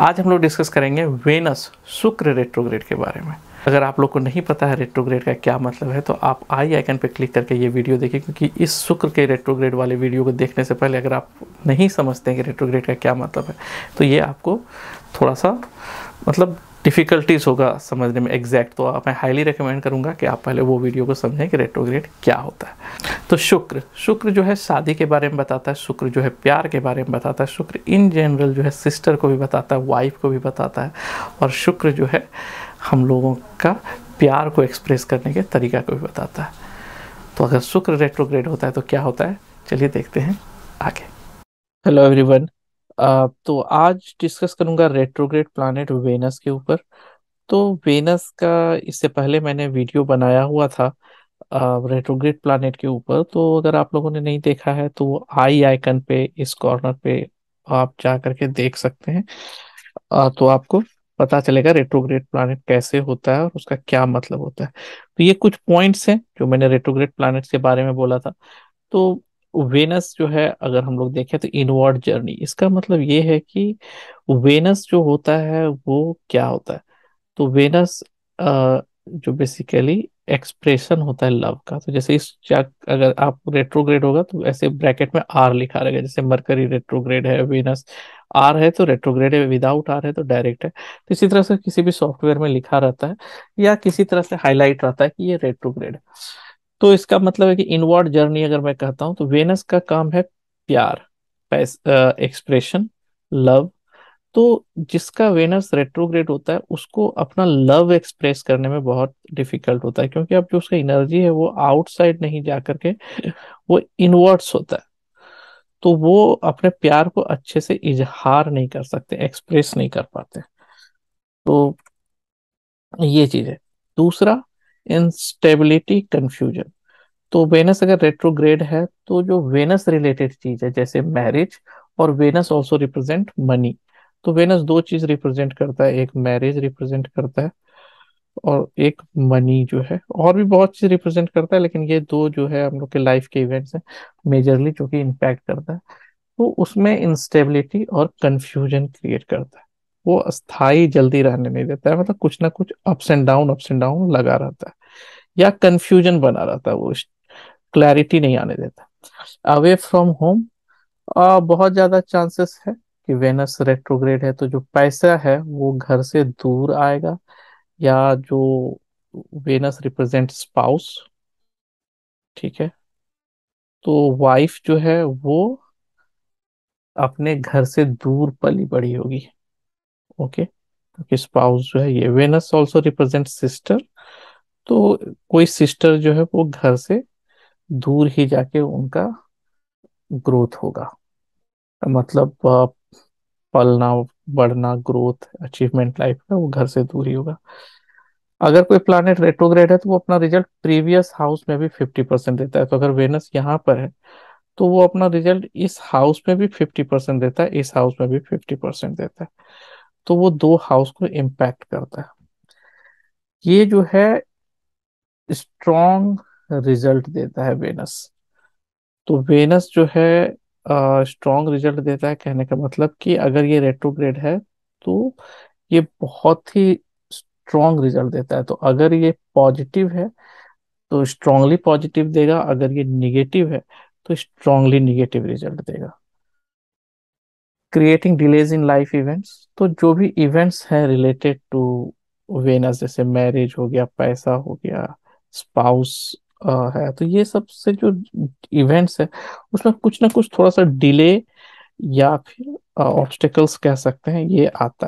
आज हम लोग डिस्कस करेंगे वेनस शुक्र रेट्रोग्रेड के बारे में अगर आप लोग को नहीं पता है रेट्रोग्रेड का क्या मतलब है तो आप आई आइकन पर क्लिक करके ये वीडियो देखें क्योंकि इस शुक्र के रेट्रोग्रेड वाले वीडियो को देखने से पहले अगर आप नहीं समझते हैं कि रेट्रोग्रेड का क्या मतलब है तो ये आपको थोड़ा सा मतलब डिफ़िकल्टीज़ होगा समझने में एग्जैक्ट तो आप मैं हाईली रिकमेंड करूँगा कि आप पहले वो वीडियो को समझें कि रेट्रोग्रेड क्या होता है तो शुक्र शुक्र जो है शादी के बारे में बताता है शुक्र जो है प्यार के बारे में बताता है शुक्र इन जनरल जो है सिस्टर को भी बताता है वाइफ को भी बताता है और शुक्र जो है हम लोगों का प्यार को एक्सप्रेस करने के तरीका को भी बताता है तो अगर शुक्र रेट्रोग्रेड होता है तो क्या होता है चलिए देखते हैं आगे हेलो एवरीवन तो आज डिस्कस करूंगा रेट्रोग्रेड प्लानट वेनस के ऊपर तो वेनस का इससे पहले मैंने वीडियो बनाया हुआ था रेट्रोग्रेड प्लानट के ऊपर तो अगर आप लोगों ने नहीं देखा है तो आई आइकन पे इस कॉर्नर पे आप जा करके देख सकते हैं आ, तो आपको पता चलेगा रेट्रोग्रेड प्लानट कैसे होता है और उसका क्या मतलब होता है तो ये कुछ पॉइंट्स हैं जो मैंने रेट्रोग्रेड प्लानट्स के बारे में बोला था तो वेनस जो है अगर हम लोग देखें तो इनवर्ड जर्नी इसका मतलब ये है कि वेनस जो होता है वो क्या होता है तो वेनस जो बेसिकली एक्सप्रेशन होता है लव का तो जैसे इस अगर आप रेट्रोग्रेड होगा तो ऐसे ब्रैकेट में आर लिखा रहेगा जैसे मरकरी रेट्रोग्रेड है वेनस आर है तो रेट्रोग्रेड है विदाउट आर है तो डायरेक्ट है तो इसी तरह से किसी भी सॉफ्टवेयर में लिखा रहता है या किसी तरह से हाईलाइट रहता है कि ये रेट्रोग्रेड है तो इसका मतलब है कि इनवर्ड जर्नी अगर मैं कहता हूं तो वेनस का काम है प्यार एक्सप्रेशन लव तो जिसका वेनस रेट्रोग्रेड होता है उसको अपना लव एक्सप्रेस करने में बहुत डिफिकल्ट होता है क्योंकि अब जो उसका एनर्जी है वो आउटसाइड नहीं जा करके वो इनवर्ड्स होता है तो वो अपने प्यार को अच्छे से इजहार नहीं कर सकते एक्सप्रेस नहीं कर पाते तो ये चीज है दूसरा इंस्टेबिलिटी कंफ्यूजन तो वेनस अगर रेट्रोग्रेड है तो जो वेनस रिलेटेड चीज है जैसे मैरिज और वेनस ऑल्सो रिप्रेजेंट मनी तो वेनस दो चीज रिप्रेजेंट करता है एक मैरिज रिप्रेजेंट करता है और एक मनी जो है और भी बहुत चीज रिप्रेजेंट करता है लेकिन ये दो जो है हम लोग के लाइफ के इवेंट्स हैं मेजरली जो कि इम्पैक्ट करता है तो उसमें इंस्टेबिलिटी और कंफ्यूजन क्रिएट करता है वो अस्थाई जल्दी रहने नहीं देता है मतलब कुछ ना कुछ ups and down ups and down लगा रहता है या कंफ्यूजन बना रहता है वो क्लैरिटी नहीं आने देता अवे फ्रॉम होम बहुत ज्यादा चांसेस है कि वेनस रेट्रोग्रेड है तो जो पैसा है वो घर से दूर आएगा या जो वेनस रिप्रेजेंट स्पाउस ठीक है तो वाइफ जो है वो अपने घर से दूर पली बड़ी होगी ओके क्योंकि स्पाउस जो है ये वेनस ऑल्सो रिप्रेजेंट सिस्टर तो कोई सिस्टर जो है वो घर से दूर ही जाके उनका ग्रोथ होगा मतलब पलना बढ़ना ग्रोथ अचीवमेंट लाइफ का वो घर से दूर ही होगा अगर कोई प्लानट रेट्रोग्रेड है तो वो अपना रिजल्ट प्रीवियस हाउस में भी फिफ्टी परसेंट देता है तो अगर वेनस यहाँ पर है तो वो अपना रिजल्ट इस हाउस में भी फिफ्टी परसेंट देता है इस हाउस में भी फिफ्टी परसेंट देता है तो वो दो हाउस को इम्पैक्ट करता है ये जो है स्ट्रॉन्ग रिजल्ट देता है वेनस तो वेनस जो है स्ट्रॉन्ग रिजल्ट देता है कहने का मतलब कि अगर ये रेट्रोग्रेड है तो ये बहुत ही स्ट्रॉन्ग रिजल्ट देता है तो अगर ये पॉजिटिव है तो स्ट्रांगली पॉजिटिव देगा अगर ये निगेटिव है तो स्ट्रांगली निगेटिव रिजल्ट देगा creating delays in life events तो जो भी इवेंट्स हैं रिलेटेड टू वेनस जैसे मैरिज हो गया पैसा हो गया स्पाउस है तो ये सबसे जो इवेंट्स है उसमें कुछ ना कुछ थोड़ा सा डिले या फिर ऑब्स्टेकल्स कह सकते हैं ये आता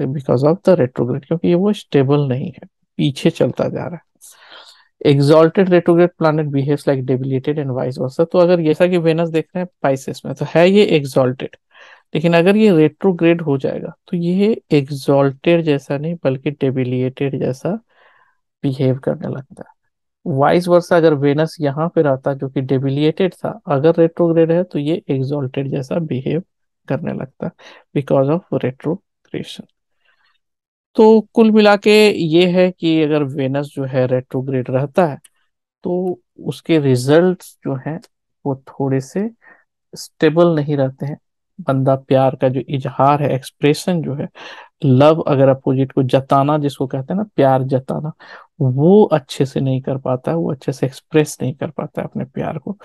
है बिकॉज ऑफ द रेट्रोग्रेड क्योंकि ये वो स्टेबल नहीं है पीछे चलता जा रहा है exalted retrograde planet behave like debilitated and vice versa तो अगर जैसा कि वेनस देख रहे हैं पाइसिस में तो है ये एग्जॉल्टेड लेकिन अगर ये रेट्रोग्रेड हो जाएगा तो ये एग्जॉल्टेड जैसा नहीं बल्कि डेबिलिएटेड जैसा बिहेव करने लगता है वाइस वर्षा अगर वेनस यहाँ पर आता जो कि डेबिलिएटेड था अगर रेट्रोग्रेड है तो ये एग्जॉल्टेड जैसा बिहेव करने लगता बिकॉज ऑफ रेट्रोग्रेशन तो कुल मिला के ये है कि अगर वेनस जो है रेट्रोग्रेड रहता है तो उसके रिजल्ट्स जो हैं वो थोड़े से स्टेबल नहीं रहते हैं बंदा प्यार का जो इजहार है एक्सप्रेशन जो है लव अगर अपोजिट को जताना जिसको कहते हैं ना प्यार जताना वो अच्छे से नहीं कर पाता है वो अच्छे से एक्सप्रेस नहीं कर पाता है अपने प्यार को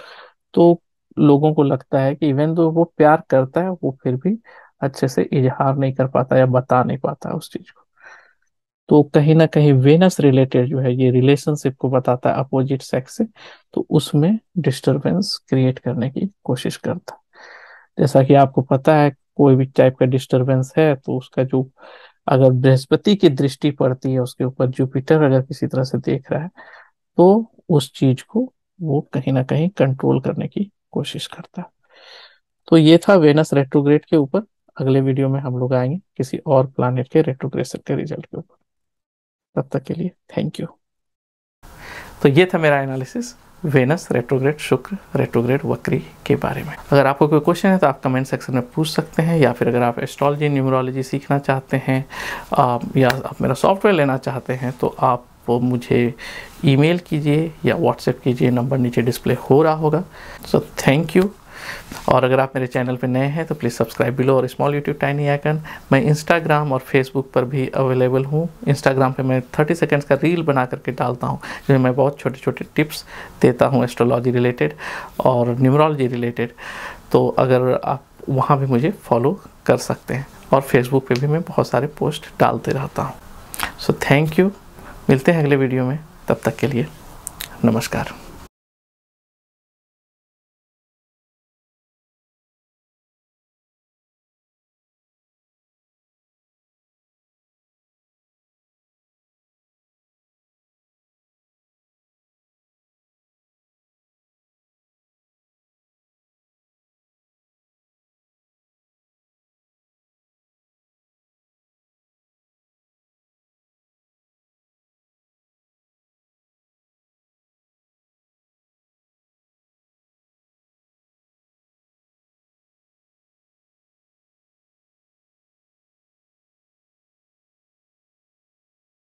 तो लोगों को लगता है कि इवन तो वो प्यार करता है वो फिर भी अच्छे से इजहार नहीं कर पाता या बता नहीं पाता उस चीज को तो कहीं ना कहीं वेनस रिलेटेड जो है ये रिलेशनशिप को बताता है अपोजिट सेक्स से तो उसमें डिस्टरबेंस क्रिएट करने की कोशिश करता जैसा कि आपको पता है कोई भी टाइप का डिस्टरबेंस है तो उसका जो अगर बृहस्पति की दृष्टि पड़ती है उसके ऊपर जुपिटर अगर किसी तरह से देख रहा है तो उस चीज को वो कहीं ना कहीं कंट्रोल करने की कोशिश करता है तो ये था वेनस रेट्रोग्रेड के ऊपर अगले वीडियो में हम लोग आएंगे किसी और प्लानिट के रेट्रोग्रेशन के रिजल्ट के ऊपर तब तक के लिए थैंक यू तो ये था मेरा एनालिसिस वेनस रेट्रोग्रेड शुक्र रेट्रोग्रेड वक्री के बारे में अगर आपको कोई क्वेश्चन है तो आप कमेंट सेक्शन में पूछ सकते हैं या फिर अगर आप एस्ट्रोलॉजी न्यूमरोलॉजी सीखना चाहते हैं आप या आप मेरा सॉफ्टवेयर लेना चाहते हैं तो आप मुझे ईमेल कीजिए या व्हाट्सएप कीजिए नंबर नीचे डिस्प्ले हो रहा होगा सो थैंक यू और अगर आप मेरे चैनल पर नए हैं तो प्लीज़ सब्सक्राइब बिलो और स्मॉल यूट्यूब टाइनी आइकन मैं इंस्टाग्राम और फेसबुक पर भी अवेलेबल हूँ इंस्टाग्राम पर मैं थर्टी सेकेंड्स का रील बना करके डालता हूँ जिसमें मैं बहुत छोटे छोटे टिप्स देता हूँ एस्ट्रोलॉजी रिलेटेड और न्यूमरोलॉजी रिलेटेड तो अगर आप वहाँ भी मुझे फॉलो कर सकते हैं और फेसबुक पर भी मैं बहुत सारे पोस्ट डालते रहता हूँ सो थैंक यू मिलते हैं अगले वीडियो में तब तक के लिए नमस्कार